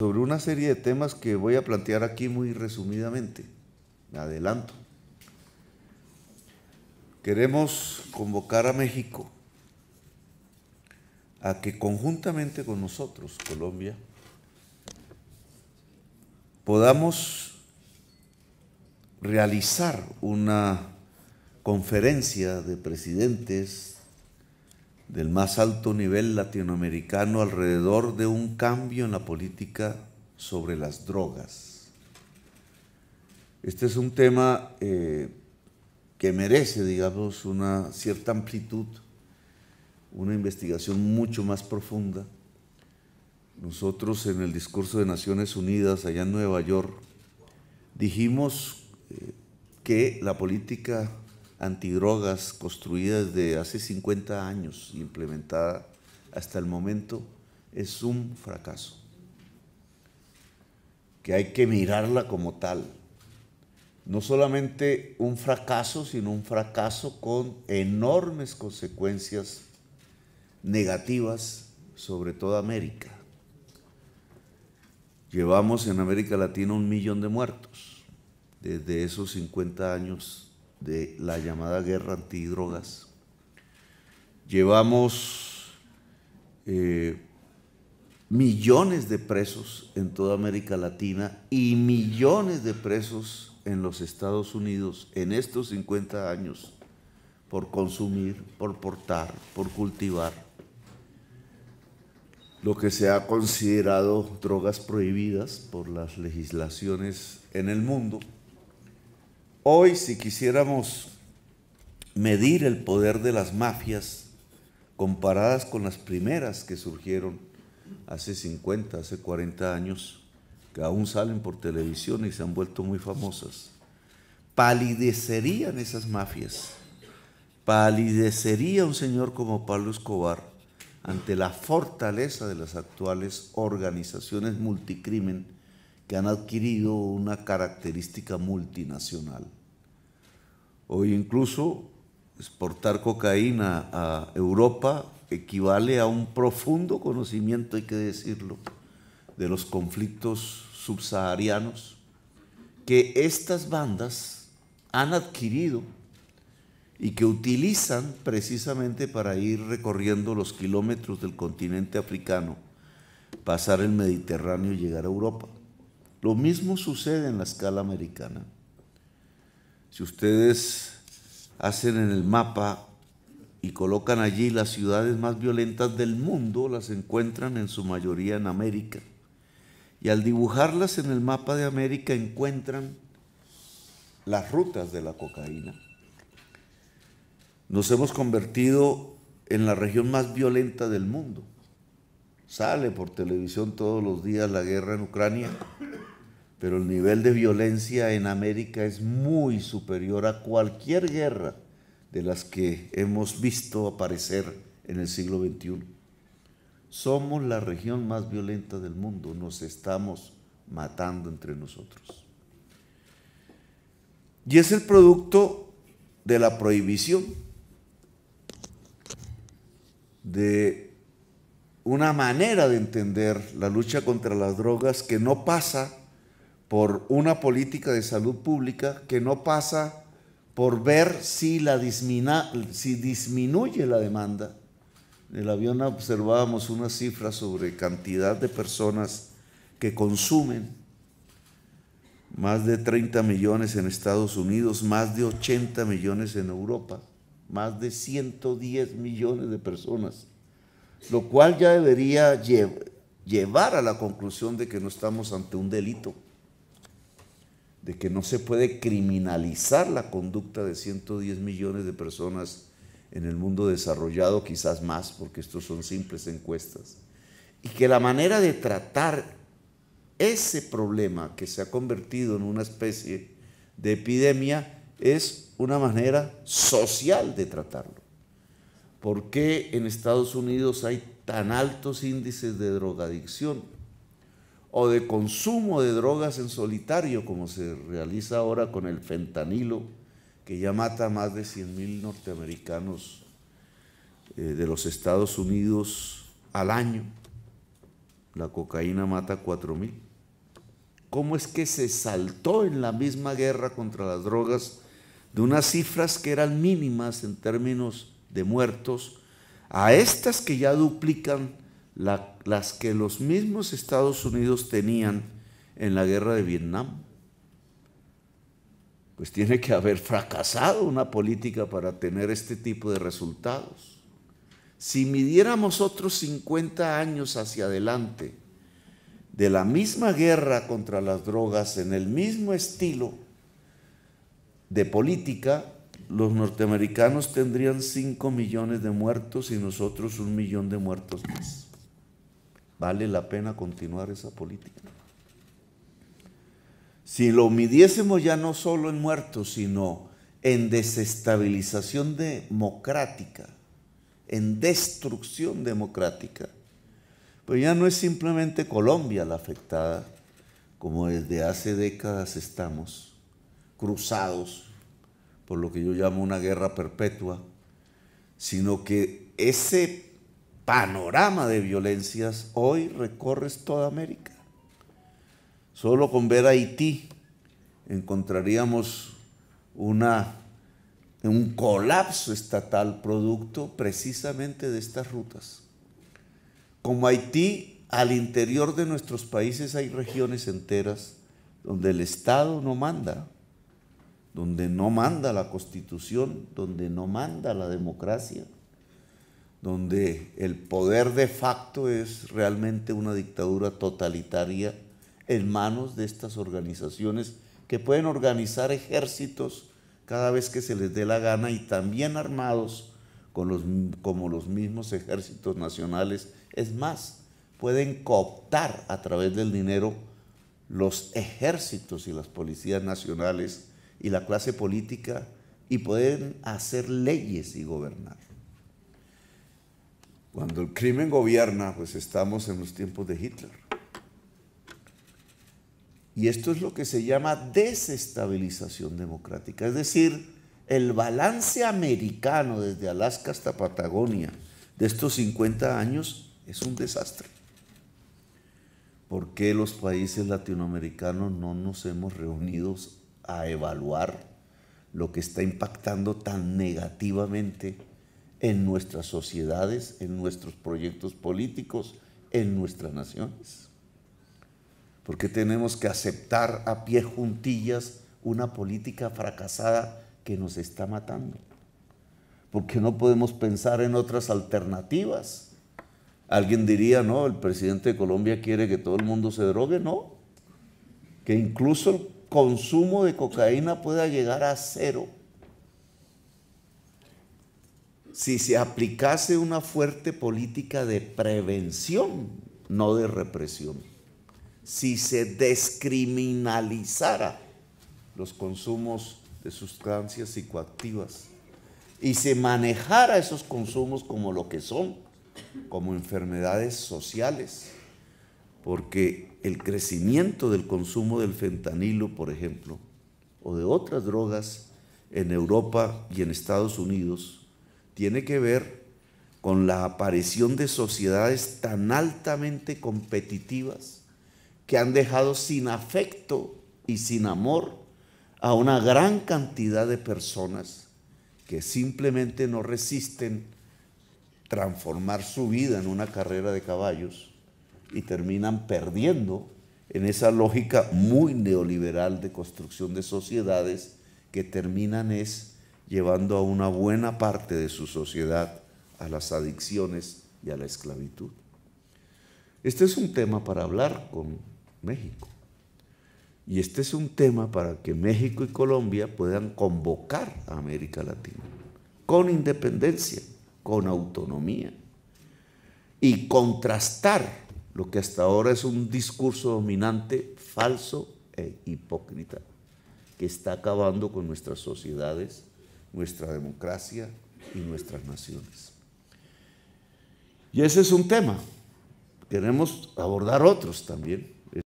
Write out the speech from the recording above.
sobre una serie de temas que voy a plantear aquí muy resumidamente. adelanto. Queremos convocar a México a que conjuntamente con nosotros, Colombia, podamos realizar una conferencia de presidentes del más alto nivel latinoamericano alrededor de un cambio en la política sobre las drogas. Este es un tema eh, que merece, digamos, una cierta amplitud, una investigación mucho más profunda. Nosotros en el discurso de Naciones Unidas allá en Nueva York dijimos eh, que la política antidrogas construidas desde hace 50 años y implementada hasta el momento es un fracaso, que hay que mirarla como tal. No solamente un fracaso, sino un fracaso con enormes consecuencias negativas sobre toda América. Llevamos en América Latina un millón de muertos desde esos 50 años de la llamada guerra antidrogas. Llevamos eh, millones de presos en toda América Latina y millones de presos en los Estados Unidos en estos 50 años por consumir, por portar, por cultivar lo que se ha considerado drogas prohibidas por las legislaciones en el mundo Hoy si quisiéramos medir el poder de las mafias comparadas con las primeras que surgieron hace 50, hace 40 años, que aún salen por televisión y se han vuelto muy famosas, palidecerían esas mafias, palidecería un señor como Pablo Escobar ante la fortaleza de las actuales organizaciones multicrimen que han adquirido una característica multinacional. Hoy incluso exportar cocaína a Europa equivale a un profundo conocimiento, hay que decirlo, de los conflictos subsaharianos que estas bandas han adquirido y que utilizan precisamente para ir recorriendo los kilómetros del continente africano, pasar el Mediterráneo y llegar a Europa. Lo mismo sucede en la escala americana. Si ustedes hacen en el mapa y colocan allí las ciudades más violentas del mundo, las encuentran en su mayoría en América. Y al dibujarlas en el mapa de América encuentran las rutas de la cocaína. Nos hemos convertido en la región más violenta del mundo. Sale por televisión todos los días la guerra en Ucrania pero el nivel de violencia en América es muy superior a cualquier guerra de las que hemos visto aparecer en el siglo XXI. Somos la región más violenta del mundo, nos estamos matando entre nosotros. Y es el producto de la prohibición, de una manera de entender la lucha contra las drogas que no pasa por una política de salud pública que no pasa por ver si, la si disminuye la demanda. En el avión observábamos una cifra sobre cantidad de personas que consumen, más de 30 millones en Estados Unidos, más de 80 millones en Europa, más de 110 millones de personas, lo cual ya debería llevar a la conclusión de que no estamos ante un delito de que no se puede criminalizar la conducta de 110 millones de personas en el mundo desarrollado, quizás más, porque estos son simples encuestas, y que la manera de tratar ese problema que se ha convertido en una especie de epidemia es una manera social de tratarlo. ¿Por qué en Estados Unidos hay tan altos índices de drogadicción? o de consumo de drogas en solitario, como se realiza ahora con el fentanilo, que ya mata a más de 100.000 norteamericanos eh, de los Estados Unidos al año. La cocaína mata 4.000. ¿Cómo es que se saltó en la misma guerra contra las drogas de unas cifras que eran mínimas en términos de muertos a estas que ya duplican las que los mismos Estados Unidos tenían en la guerra de Vietnam. Pues tiene que haber fracasado una política para tener este tipo de resultados. Si midiéramos otros 50 años hacia adelante de la misma guerra contra las drogas en el mismo estilo de política, los norteamericanos tendrían 5 millones de muertos y nosotros un millón de muertos más vale la pena continuar esa política. Si lo midiésemos ya no solo en muertos, sino en desestabilización democrática, en destrucción democrática, pues ya no es simplemente Colombia la afectada, como desde hace décadas estamos, cruzados por lo que yo llamo una guerra perpetua, sino que ese panorama de violencias hoy recorres toda América. Solo con ver Haití encontraríamos una, un colapso estatal producto precisamente de estas rutas. Como Haití, al interior de nuestros países hay regiones enteras donde el Estado no manda, donde no manda la Constitución, donde no manda la democracia, donde el poder de facto es realmente una dictadura totalitaria en manos de estas organizaciones que pueden organizar ejércitos cada vez que se les dé la gana y también armados con los, como los mismos ejércitos nacionales. Es más, pueden cooptar a través del dinero los ejércitos y las policías nacionales y la clase política y pueden hacer leyes y gobernar. Cuando el crimen gobierna, pues estamos en los tiempos de Hitler. Y esto es lo que se llama desestabilización democrática, es decir, el balance americano desde Alaska hasta Patagonia de estos 50 años es un desastre. ¿Por qué los países latinoamericanos no nos hemos reunido a evaluar lo que está impactando tan negativamente en nuestras sociedades, en nuestros proyectos políticos, en nuestras naciones. Porque tenemos que aceptar a pie juntillas una política fracasada que nos está matando. Porque no podemos pensar en otras alternativas. Alguien diría, no, el presidente de Colombia quiere que todo el mundo se drogue. No, que incluso el consumo de cocaína pueda llegar a cero si se aplicase una fuerte política de prevención, no de represión, si se descriminalizara los consumos de sustancias psicoactivas y se manejara esos consumos como lo que son, como enfermedades sociales, porque el crecimiento del consumo del fentanilo, por ejemplo, o de otras drogas en Europa y en Estados Unidos, tiene que ver con la aparición de sociedades tan altamente competitivas que han dejado sin afecto y sin amor a una gran cantidad de personas que simplemente no resisten transformar su vida en una carrera de caballos y terminan perdiendo en esa lógica muy neoliberal de construcción de sociedades que terminan es llevando a una buena parte de su sociedad a las adicciones y a la esclavitud. Este es un tema para hablar con México. Y este es un tema para que México y Colombia puedan convocar a América Latina, con independencia, con autonomía, y contrastar lo que hasta ahora es un discurso dominante falso e hipócrita, que está acabando con nuestras sociedades nuestra democracia y nuestras naciones. Y ese es un tema. Queremos abordar otros también.